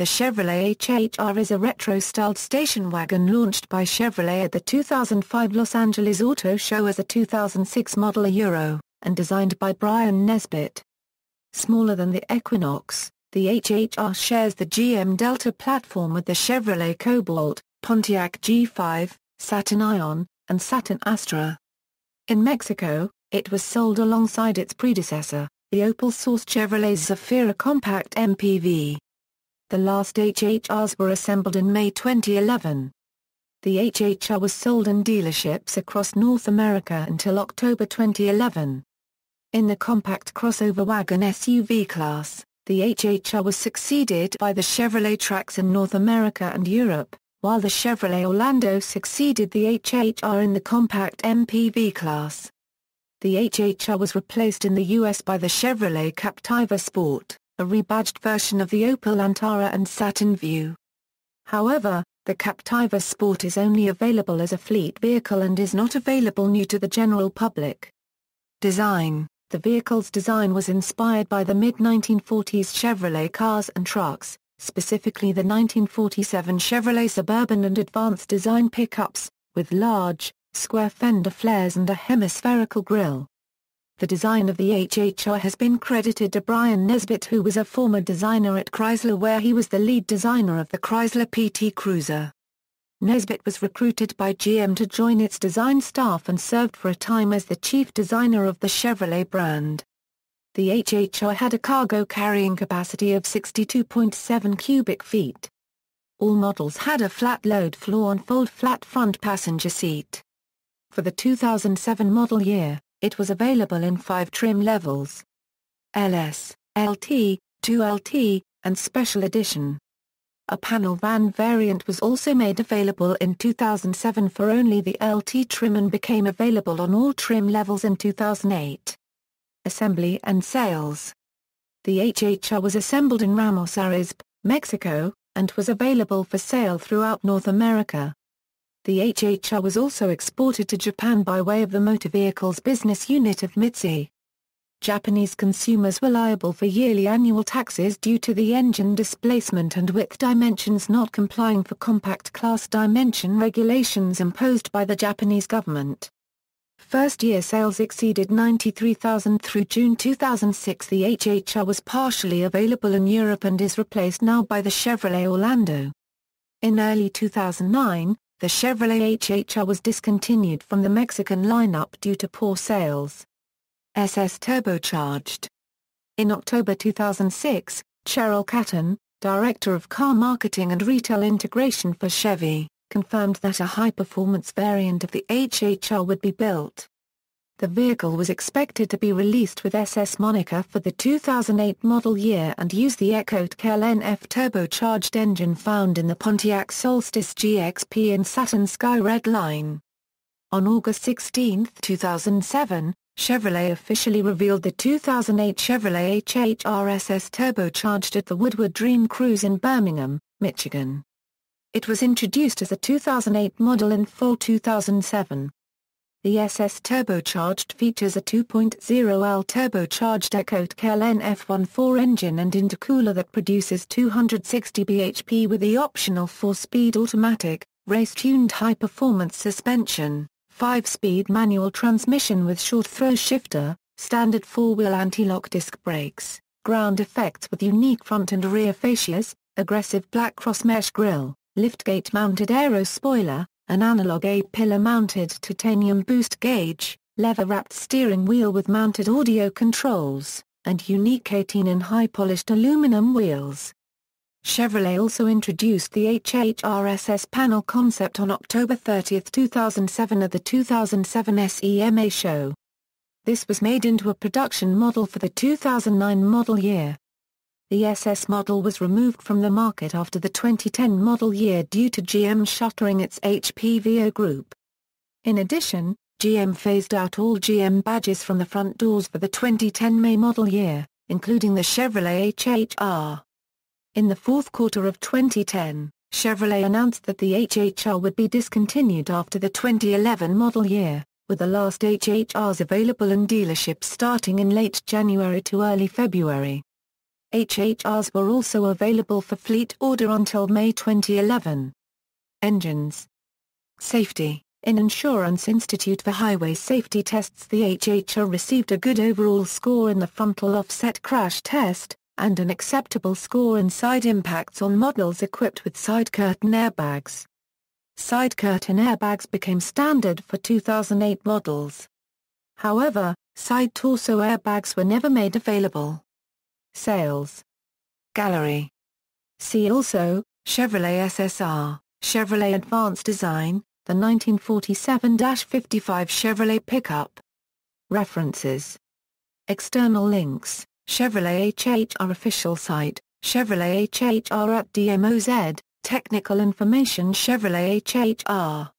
The Chevrolet HHR is a retro-styled station wagon launched by Chevrolet at the 2005 Los Angeles Auto Show as a 2006 model Euro, and designed by Brian Nesbitt. Smaller than the Equinox, the HHR shares the GM Delta platform with the Chevrolet Cobalt, Pontiac G5, Saturn Ion, and Saturn Astra. In Mexico, it was sold alongside its predecessor, the Opel-sourced Chevrolet Zafira compact MPV. The last HHRs were assembled in May 2011. The HHR was sold in dealerships across North America until October 2011. In the compact crossover wagon SUV class, the HHR was succeeded by the Chevrolet Trax in North America and Europe, while the Chevrolet Orlando succeeded the HHR in the compact MPV class. The HHR was replaced in the US by the Chevrolet Captiva Sport a rebadged version of the Opel Antara and Saturn Vue. However, the Captiva Sport is only available as a fleet vehicle and is not available new to the general public. Design The vehicle's design was inspired by the mid-1940s Chevrolet cars and trucks, specifically the 1947 Chevrolet Suburban and Advanced Design pickups, with large, square fender flares and a hemispherical grille. The design of the HHR has been credited to Brian Nesbitt who was a former designer at Chrysler where he was the lead designer of the Chrysler PT Cruiser. Nesbitt was recruited by GM to join its design staff and served for a time as the chief designer of the Chevrolet brand. The HHR had a cargo carrying capacity of 62.7 cubic feet. All models had a flat load floor and fold flat front passenger seat. For the 2007 model year, it was available in five trim levels. LS, LT, 2LT, and Special Edition. A panel van variant was also made available in 2007 for only the LT trim and became available on all trim levels in 2008. Assembly and Sales The HHR was assembled in Ramos Arizpe, Mexico, and was available for sale throughout North America. The HHR was also exported to Japan by way of the motor vehicles business unit of Mitsui. Japanese consumers were liable for yearly annual taxes due to the engine displacement and width dimensions not complying for compact class dimension regulations imposed by the Japanese government. First-year sales exceeded 93,000 through June 2006 the HHR was partially available in Europe and is replaced now by the Chevrolet Orlando. In early 2009, the Chevrolet HHR was discontinued from the Mexican lineup due to poor sales. SS turbocharged. In October 2006, Cheryl Catton, director of car marketing and retail integration for Chevy, confirmed that a high-performance variant of the HHR would be built. The vehicle was expected to be released with SS Monica for the 2008 model year and use the Ecotail NF turbocharged engine found in the Pontiac Solstice GXP and Saturn Sky Red line. On August 16, 2007, Chevrolet officially revealed the 2008 Chevrolet HHRSS turbocharged at the Woodward Dream Cruise in Birmingham, Michigan. It was introduced as a 2008 model in fall 2007. The SS turbocharged features a 2.0L turbocharged Ecotkellen F14 engine and intercooler that produces 260 bhp with the optional 4-speed automatic, race-tuned high-performance suspension, 5-speed manual transmission with short-throw shifter, standard 4-wheel anti-lock disc brakes, ground effects with unique front and rear fascias, aggressive black cross-mesh grille, liftgate-mounted aero spoiler, an analog A-pillar-mounted titanium boost gauge, leather-wrapped steering wheel with mounted audio controls, and unique 18 and high-polished aluminum wheels. Chevrolet also introduced the HHRSS panel concept on October 30, 2007 at the 2007 SEMA show. This was made into a production model for the 2009 model year. The SS model was removed from the market after the 2010 model year due to GM shuttering its HPVO group. In addition, GM phased out all GM badges from the front doors for the 2010 May model year, including the Chevrolet HHR. In the fourth quarter of 2010, Chevrolet announced that the HHR would be discontinued after the 2011 model year, with the last HHRs available in dealerships starting in late January to early February. HHRs were also available for fleet order until May 2011. Engines Safety In Insurance Institute for Highway Safety Tests the HHR received a good overall score in the frontal offset crash test, and an acceptable score in side impacts on models equipped with side curtain airbags. Side curtain airbags became standard for 2008 models. However, side torso airbags were never made available. Sales. Gallery. See also, Chevrolet SSR, Chevrolet Advanced Design, the 1947-55 Chevrolet pickup. References. External links, Chevrolet HHR official site, Chevrolet HHR at DMOZ, technical information Chevrolet HHR.